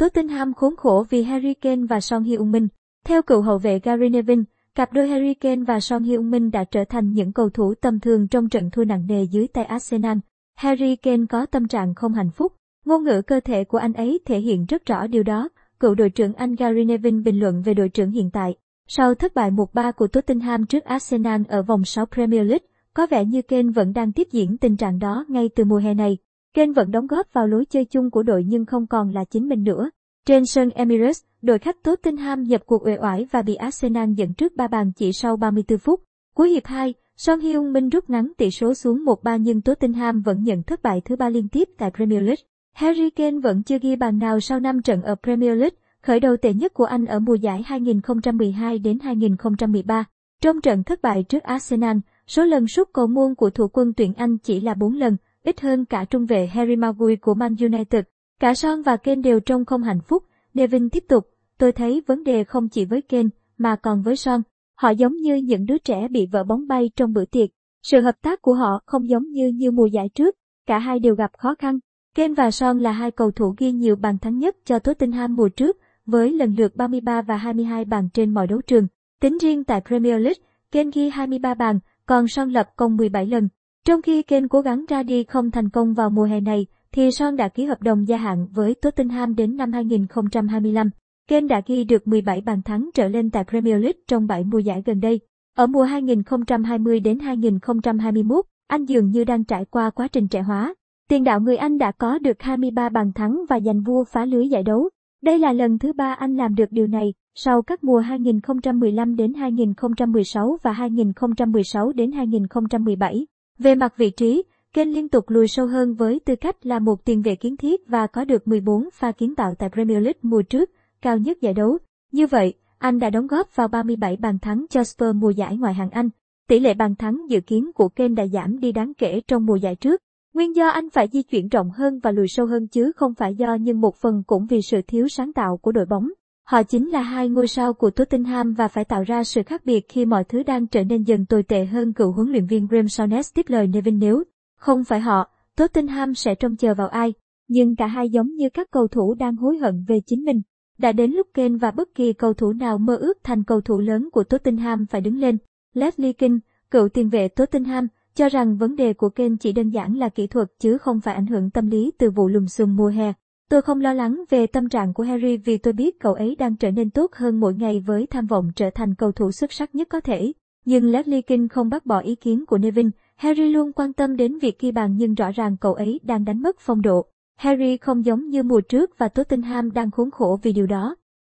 Tottenham khốn khổ vì Harry Kane và Son Heung-min. Theo cựu hậu vệ Gary Neville, cặp đôi Harry Kane và Son Heung-min đã trở thành những cầu thủ tầm thường trong trận thua nặng nề dưới tay Arsenal. Harry Kane có tâm trạng không hạnh phúc, ngôn ngữ cơ thể của anh ấy thể hiện rất rõ điều đó, cựu đội trưởng Anh Gary Neville bình luận về đội trưởng hiện tại. Sau thất bại 1-3 của Tottenham trước Arsenal ở vòng 6 Premier League, có vẻ như Kane vẫn đang tiếp diễn tình trạng đó ngay từ mùa hè này. Kane vẫn đóng góp vào lối chơi chung của đội nhưng không còn là chính mình nữa. Trên sân Emirates, đội khách Tottenham nhập cuộc uể oải và bị Arsenal dẫn trước 3 bàn chỉ sau 34 phút. Cuối hiệp 2, Son Heung Min rút ngắn tỷ số xuống 1-3 nhưng Tottenham vẫn nhận thất bại thứ ba liên tiếp tại Premier League. Harry Kane vẫn chưa ghi bàn nào sau 5 trận ở Premier League, khởi đầu tệ nhất của anh ở mùa giải 2012 đến 2013. Trong trận thất bại trước Arsenal, số lần sút cầu môn của thủ quân tuyển Anh chỉ là 4 lần, ít hơn cả trung vệ Harry Maguire của Man United. Cả Son và Kane đều trông không hạnh phúc, Nevin tiếp tục, tôi thấy vấn đề không chỉ với Kane mà còn với Son. Họ giống như những đứa trẻ bị vỡ bóng bay trong bữa tiệc. Sự hợp tác của họ không giống như như mùa giải trước, cả hai đều gặp khó khăn. Kane và Son là hai cầu thủ ghi nhiều bàn thắng nhất cho Tottenham mùa trước, với lần lượt 33 và 22 bàn trên mọi đấu trường. Tính riêng tại Premier League, Kane ghi 23 bàn, còn Son lập công 17 lần. Trong khi Kane cố gắng ra đi không thành công vào mùa hè này, thì Son đã ký hợp đồng gia hạn với Tottenham đến năm 2025. Kane đã ghi được 17 bàn thắng trở lên tại Premier League trong 7 mùa giải gần đây. Ở mùa 2020 đến 2021, anh dường như đang trải qua quá trình trẻ hóa. Tiền đạo người Anh đã có được 23 bàn thắng và giành vua phá lưới giải đấu. Đây là lần thứ ba anh làm được điều này, sau các mùa 2015 đến 2016 và 2016 đến 2017. Về mặt vị trí, Kane liên tục lùi sâu hơn với tư cách là một tiền vệ kiến thiết và có được 14 pha kiến tạo tại Premier League mùa trước, cao nhất giải đấu. Như vậy, anh đã đóng góp vào 37 bàn thắng cho Spurs mùa giải ngoại hạng Anh. Tỷ lệ bàn thắng dự kiến của Kane đã giảm đi đáng kể trong mùa giải trước. Nguyên do anh phải di chuyển rộng hơn và lùi sâu hơn chứ không phải do nhưng một phần cũng vì sự thiếu sáng tạo của đội bóng. Họ chính là hai ngôi sao của Tottenham và phải tạo ra sự khác biệt khi mọi thứ đang trở nên dần tồi tệ hơn cựu huấn luyện viên Graham Souness tiếp lời Nevin nếu. Không phải họ, Tottenham sẽ trông chờ vào ai, nhưng cả hai giống như các cầu thủ đang hối hận về chính mình. Đã đến lúc Kane và bất kỳ cầu thủ nào mơ ước thành cầu thủ lớn của Tottenham phải đứng lên. Leslie King, cựu tiền vệ Tottenham, cho rằng vấn đề của Kane chỉ đơn giản là kỹ thuật chứ không phải ảnh hưởng tâm lý từ vụ lùm xùm mùa hè. Tôi không lo lắng về tâm trạng của Harry vì tôi biết cậu ấy đang trở nên tốt hơn mỗi ngày với tham vọng trở thành cầu thủ xuất sắc nhất có thể. Nhưng Leslie King không bác bỏ ý kiến của Nevin. Harry luôn quan tâm đến việc ghi bàn nhưng rõ ràng cậu ấy đang đánh mất phong độ. Harry không giống như mùa trước và Tottenham đang khốn khổ vì điều đó.